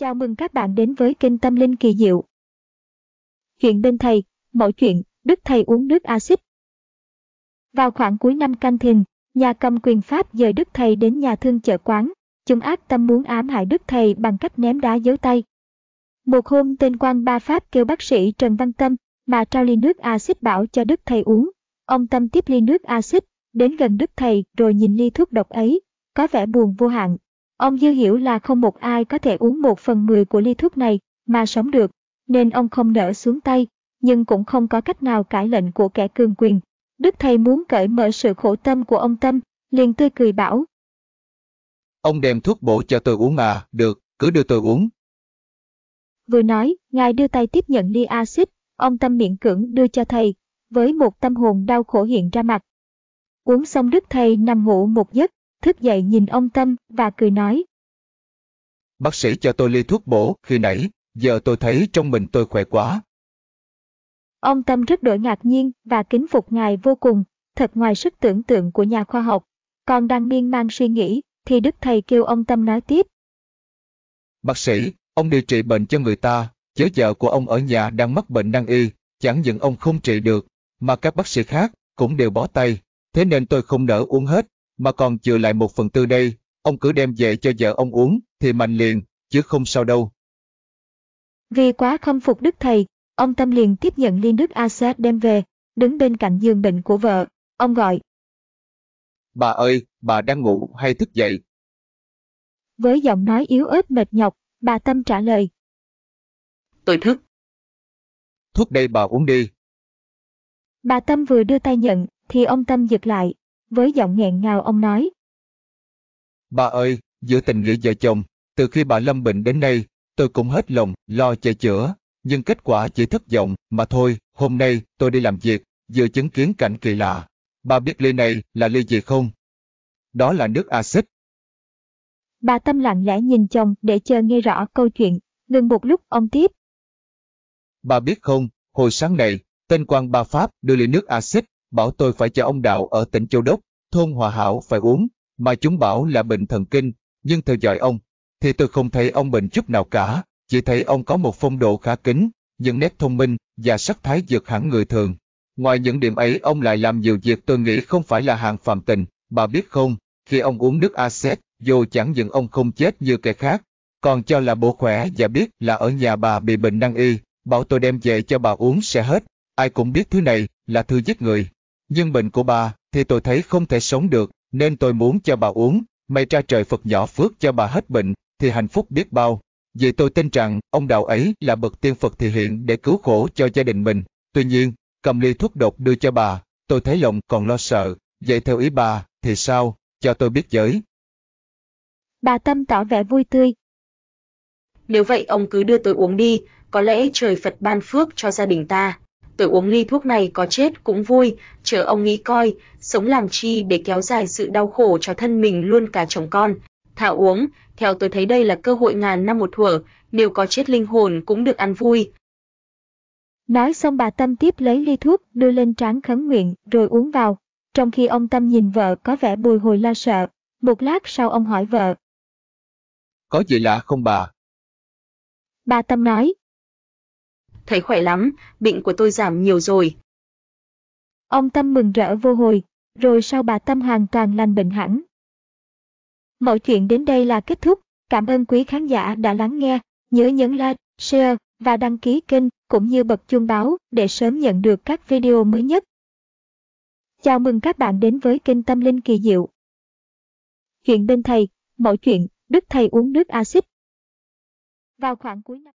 Chào mừng các bạn đến với kênh Tâm Linh Kỳ Diệu. Chuyện bên thầy, mọi chuyện, Đức Thầy uống nước axit. Vào khoảng cuối năm canh thìn, nhà cầm quyền Pháp dời Đức Thầy đến nhà thương chợ quán. Chúng ác tâm muốn ám hại Đức Thầy bằng cách ném đá dấu tay. Một hôm tên quan ba Pháp kêu bác sĩ Trần Văn Tâm mà trao ly nước axit bảo cho Đức Thầy uống. Ông Tâm tiếp ly nước axit, đến gần Đức Thầy rồi nhìn ly thuốc độc ấy, có vẻ buồn vô hạn, Ông Dư hiểu là không một ai có thể uống một phần mười của ly thuốc này mà sống được, nên ông không nỡ xuống tay, nhưng cũng không có cách nào cãi lệnh của kẻ cường quyền. Đức thầy muốn cởi mở sự khổ tâm của ông Tâm, liền tươi cười bảo. Ông đem thuốc bổ cho tôi uống à, được, cứ đưa tôi uống. Vừa nói, ngài đưa tay tiếp nhận ly axit, ông Tâm miệng cưỡng đưa cho thầy, với một tâm hồn đau khổ hiện ra mặt. Uống xong Đức thầy nằm ngủ một giấc, thức dậy nhìn ông Tâm và cười nói. Bác sĩ cho tôi ly thuốc bổ khi nãy, giờ tôi thấy trong mình tôi khỏe quá. Ông Tâm rất đổi ngạc nhiên và kính phục ngài vô cùng, thật ngoài sức tưởng tượng của nhà khoa học. Còn đang miên man suy nghĩ, thì Đức Thầy kêu ông Tâm nói tiếp. Bác sĩ, ông điều trị bệnh cho người ta, chớ vợ của ông ở nhà đang mắc bệnh nan y, chẳng những ông không trị được, mà các bác sĩ khác cũng đều bỏ tay, thế nên tôi không nỡ uống hết, mà còn chừa lại một phần tư đây, ông cứ đem về cho vợ ông uống, thì mạnh liền, chứ không sao đâu. Vì quá khâm phục đức thầy, ông Tâm liền tiếp nhận ly nước acid đem về, đứng bên cạnh giường bệnh của vợ, ông gọi. Bà ơi, bà đang ngủ hay thức dậy? Với giọng nói yếu ớt mệt nhọc, bà Tâm trả lời. Tôi thức. Thuốc đây bà uống đi. Bà Tâm vừa đưa tay nhận, thì ông Tâm giật lại, với giọng nghẹn ngào ông nói. Bà ơi, giữa tình nghĩa vợ chồng, từ khi bà lâm bệnh đến nay, tôi cũng hết lòng lo che chữa, nhưng kết quả chỉ thất vọng mà thôi, hôm nay tôi đi làm việc, vừa chứng kiến cảnh kỳ lạ. Bà biết ly này là ly gì không? Đó là nước axit. Bà Tâm lặng lẽ nhìn chồng để chờ nghe rõ câu chuyện, ngừng một lúc ông tiếp. Bà biết không, hồi sáng này, tên quan bà Pháp đưa ly nước axit bảo tôi phải cho ông Đạo ở tỉnh Châu Đốc, thôn Hòa Hảo phải uống, mà chúng bảo là bệnh thần kinh, nhưng theo dõi ông, thì tôi không thấy ông bệnh chút nào cả, chỉ thấy ông có một phong độ khá kính, những nét thông minh và sắc thái vượt hẳn người thường. Ngoài những điểm ấy ông lại làm nhiều việc tôi nghĩ không phải là hàng phạm tình, bà biết không, khi ông uống nước axit, dù chẳng những ông không chết như kẻ khác, còn cho là bộ khỏe và biết là ở nhà bà bị bệnh năng y, bảo tôi đem về cho bà uống sẽ hết, ai cũng biết thứ này là thư giết người nhưng bệnh của bà thì tôi thấy không thể sống được, nên tôi muốn cho bà uống, may ra trời Phật nhỏ phước cho bà hết bệnh, thì hạnh phúc biết bao. Vì tôi tin rằng ông đạo ấy là bậc tiên Phật thì hiện để cứu khổ cho gia đình mình. Tuy nhiên, cầm ly thuốc độc đưa cho bà, tôi thấy lòng còn lo sợ, vậy theo ý bà, thì sao, cho tôi biết giới. Bà Tâm tỏ vẻ vui tươi. Nếu vậy ông cứ đưa tôi uống đi, có lẽ trời Phật ban phước cho gia đình ta tôi uống ly thuốc này có chết cũng vui, chờ ông nghĩ coi, sống làm chi để kéo dài sự đau khổ cho thân mình luôn cả chồng con. Thả uống, theo tôi thấy đây là cơ hội ngàn năm một thuở, nếu có chết linh hồn cũng được ăn vui. Nói xong bà Tâm tiếp lấy ly thuốc, đưa lên trán khấn nguyện, rồi uống vào. Trong khi ông Tâm nhìn vợ có vẻ bồi hồi lo sợ, một lát sau ông hỏi vợ. Có gì lạ không bà? Bà Tâm nói, thấy khỏe lắm, bệnh của tôi giảm nhiều rồi. Ông Tâm mừng rỡ vô hồi, rồi sau bà Tâm hoàn toàn lành bệnh hẳn. Mọi chuyện đến đây là kết thúc, cảm ơn quý khán giả đã lắng nghe, nhớ nhấn like, share và đăng ký kênh cũng như bật chuông báo để sớm nhận được các video mới nhất. Chào mừng các bạn đến với kênh Tâm Linh Kỳ Diệu. Chuyện bên thầy, mọi chuyện, Đức Thầy uống nước axit. Vào khoảng cuối năm.